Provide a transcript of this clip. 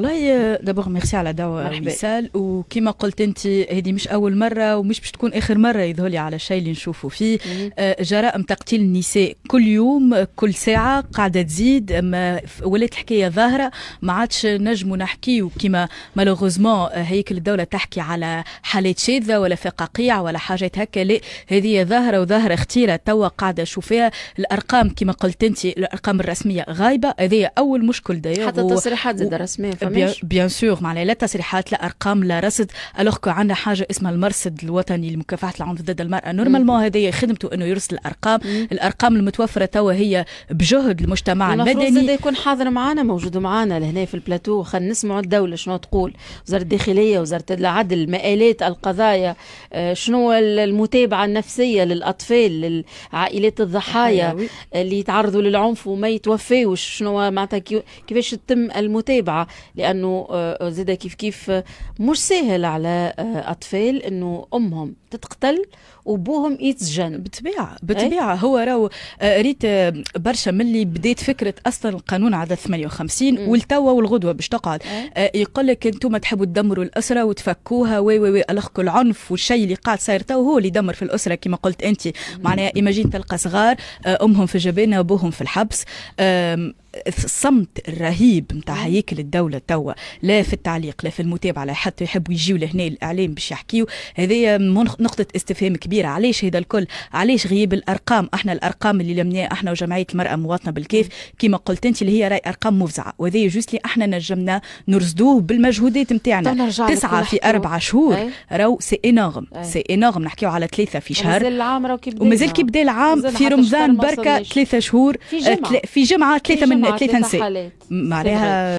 والله آه، دابور ميرسي على دعوة وسال وكما قلت انت هذه مش اول مره ومش باش تكون اخر مره يظهر لي على الشيء اللي نشوفه فيه آه، جرائم تقتيل النساء كل يوم آه، كل ساعه قاعده تزيد ما ولات الحكايه ظاهره ما عادش نجم نحكي وكما مالوغوزمون هيكل الدوله تحكي على حالات شاذه ولا فقاقيع ولا حاجات هكا لا هذه ظاهره وظاهره اختيره توا قاعده فيها الارقام كما قلت انت الارقام الرسميه غايبه هذه اول مشكل داير حتى التصريحات و... الرسميه بيان سور معناها لا تصريحات لا ارقام لا رصد الوغ كو عندنا حاجه اسمها المرصد الوطني لمكافحه العنف ضد المراه نورمالمون هذايا خدمته انه يرسل الارقام مم. الارقام المتوفره توا هي بجهد المجتمع المدني المفروض يكون حاضر معنا موجود معنا لهنا في البلاتو خلينا نسمعوا الدوله شنو تقول وزاره الداخليه وزاره العدل مآلات القضايا آه، شنو المتابعه النفسيه للاطفال لعائلات الضحايا أيوة. اللي يتعرضوا للعنف وما يتوفاوش شنو معناتها كيفاش تتم المتابعه لانه آه، آه، زاد كيف كيف آه، مش سهل على اطفال انه امهم تتقتل وبوهم يتسجن بالطبيعه إيه؟ بالطبيعه هو راهو ريت برشا من اللي بدات فكره اصلا القانون عدد 58 والتوا والغدوه باش تقعد إيه؟ يقول لك انتم تحبوا تدمروا الاسره وتفكوها وي وي وي العنف والشيء اللي قاعد صاير تو هو اللي يدمر في الاسره كما قلت انت معناها ايماجين تلقى صغار امهم في الجبانه وابوهم في الحبس الصمت الرهيب نتاع هيكل الدوله توا لا في التعليق لا في المتابعه لا حتى يحبوا يجيو لهنا الاعلام باش يحكيوا هذه نقطه استفهام كبيره علاش هذا الكل علاش غياب الارقام احنا الارقام اللي لمنا احنا وجمعيه المراه المواطنه بالكيف كما قلت انت اللي هي راي ارقام مفزعه وهذا جوست اللي احنا نجمنا نرصدوه بالمجهودات نتاعنا طيب، تسعه في اربع شهور راهو سي انورم سي انورم نحكيو على ثلاثه في شهر ومازال العام كي بدا العام في رمضان بركه ثلاثه شهور في جمعه آه، ثلاثه من ثلاث تنسي معناها